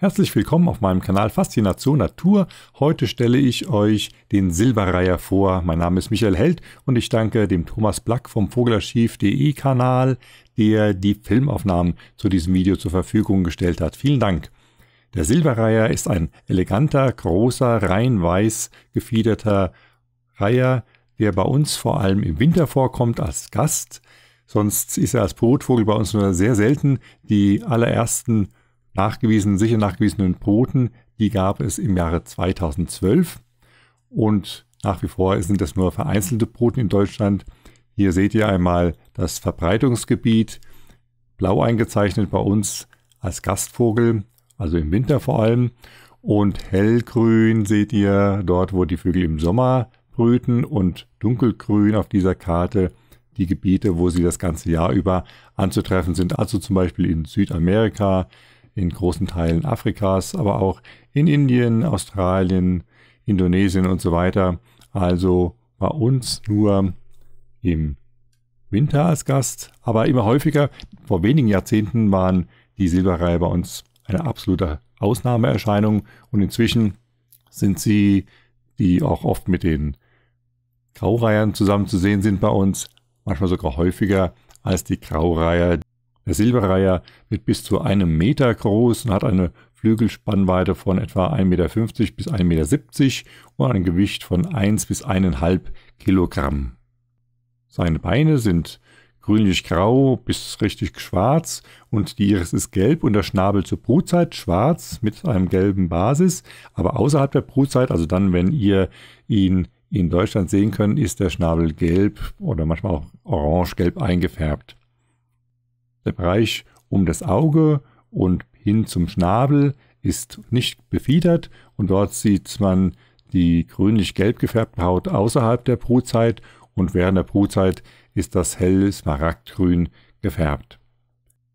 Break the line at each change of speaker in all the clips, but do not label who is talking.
Herzlich willkommen auf meinem Kanal Faszination Natur. Heute stelle ich euch den Silberreiher vor. Mein Name ist Michael Held und ich danke dem Thomas Black vom Vogelarchiv.de Kanal, der die Filmaufnahmen zu diesem Video zur Verfügung gestellt hat. Vielen Dank. Der Silberreiher ist ein eleganter, großer, rein weiß gefiederter Reiher, der bei uns vor allem im Winter vorkommt als Gast. Sonst ist er als Brutvogel bei uns nur sehr selten. Die allerersten nachgewiesenen, sicher nachgewiesenen Boten, die gab es im Jahre 2012. Und nach wie vor sind das nur vereinzelte Boten in Deutschland. Hier seht ihr einmal das Verbreitungsgebiet, blau eingezeichnet bei uns als Gastvogel, also im Winter vor allem. Und hellgrün seht ihr dort, wo die Vögel im Sommer brüten und dunkelgrün auf dieser Karte die Gebiete, wo sie das ganze Jahr über anzutreffen sind. Also zum Beispiel in Südamerika, in großen Teilen Afrikas, aber auch in Indien, Australien, Indonesien und so weiter. Also bei uns nur im Winter als Gast, aber immer häufiger. Vor wenigen Jahrzehnten waren die Silberreihe bei uns eine absolute Ausnahmeerscheinung und inzwischen sind sie, die auch oft mit den Graureihern zusammen zu sehen sind bei uns, manchmal sogar häufiger als die Graureiher, der Silberreiher wird bis zu einem Meter groß und hat eine Flügelspannweite von etwa 1,50 Meter bis 1,70 Meter und ein Gewicht von 1 bis 1,5 Kilogramm. Seine Beine sind grünlich-grau bis richtig schwarz und die Iris ist gelb und der Schnabel zur Brutzeit schwarz mit einem gelben Basis, aber außerhalb der Brutzeit, also dann, wenn ihr ihn in Deutschland sehen könnt, ist der Schnabel gelb oder manchmal auch orange-gelb eingefärbt. Der Bereich um das Auge und hin zum Schnabel ist nicht befiedert und dort sieht man die grünlich-gelb gefärbte Haut außerhalb der Brutzeit und während der Brutzeit ist das helle Smaragdgrün gefärbt.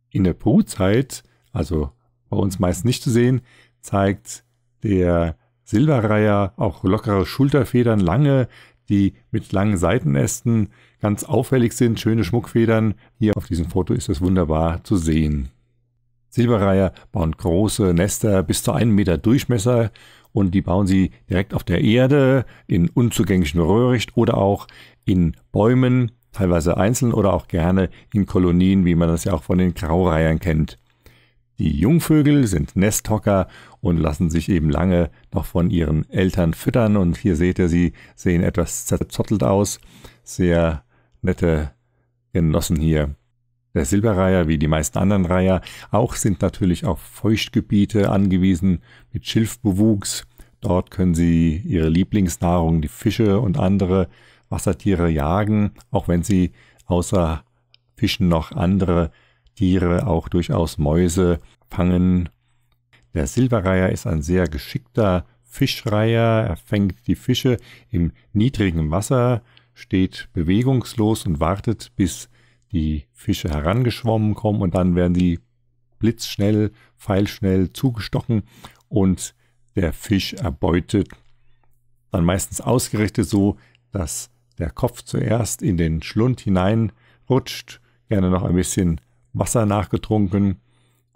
In der Brutzeit, also bei uns meist nicht zu sehen, zeigt der Silberreiher auch lockere Schulterfedern, lange, die mit langen Seitenästen ganz auffällig sind, schöne Schmuckfedern. Hier auf diesem Foto ist das wunderbar zu sehen. Silberreiher bauen große Nester bis zu einem Meter Durchmesser und die bauen sie direkt auf der Erde, in unzugänglichem Röhricht oder auch in Bäumen, teilweise einzeln oder auch gerne in Kolonien, wie man das ja auch von den Graureihern kennt. Die Jungvögel sind Nesthocker und lassen sich eben lange noch von ihren Eltern füttern. Und hier seht ihr, sie sehen etwas zerzottelt aus. Sehr nette Genossen hier. Der Silberreiher, wie die meisten anderen Reiher, auch sind natürlich auf Feuchtgebiete angewiesen mit Schilfbewuchs. Dort können sie ihre Lieblingsnahrung, die Fische und andere Wassertiere jagen, auch wenn sie außer Fischen noch andere Tiere, auch durchaus Mäuse fangen. Der Silberreiher ist ein sehr geschickter Fischreiher. Er fängt die Fische im niedrigen Wasser, steht bewegungslos und wartet, bis die Fische herangeschwommen kommen und dann werden sie blitzschnell, pfeilschnell zugestochen und der Fisch erbeutet. Dann meistens ausgerichtet so, dass der Kopf zuerst in den Schlund hineinrutscht, gerne noch ein bisschen Wasser nachgetrunken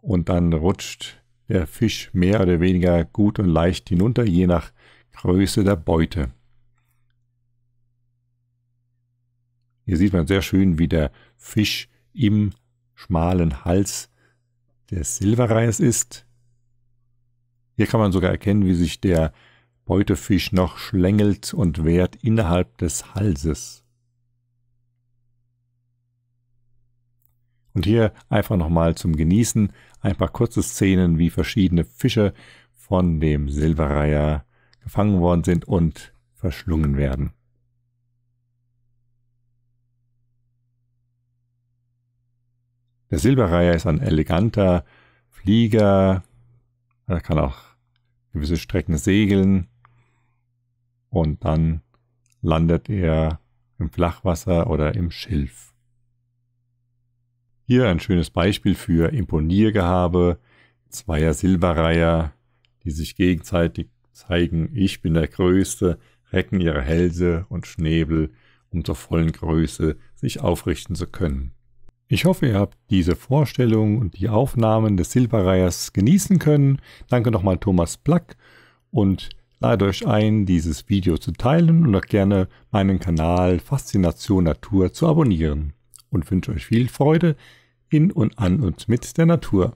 und dann rutscht der Fisch mehr oder weniger gut und leicht hinunter, je nach Größe der Beute. Hier sieht man sehr schön, wie der Fisch im schmalen Hals des Silberreis ist. Hier kann man sogar erkennen, wie sich der Beutefisch noch schlängelt und wehrt innerhalb des Halses. Und hier einfach nochmal zum Genießen ein paar kurze Szenen, wie verschiedene Fische von dem Silberreiher gefangen worden sind und verschlungen werden. Der Silberreiher ist ein eleganter Flieger. Er kann auch gewisse Strecken segeln. Und dann landet er im Flachwasser oder im Schilf. Hier ein schönes Beispiel für Imponiergehabe zweier Silberreiher, die sich gegenseitig zeigen, ich bin der Größte, recken ihre Hälse und Schnäbel, um zur vollen Größe sich aufrichten zu können. Ich hoffe, ihr habt diese Vorstellung und die Aufnahmen des Silberreihers genießen können. Danke nochmal Thomas Black und lade euch ein, dieses Video zu teilen und auch gerne meinen Kanal Faszination Natur zu abonnieren und wünsche euch viel Freude in und an und mit der Natur.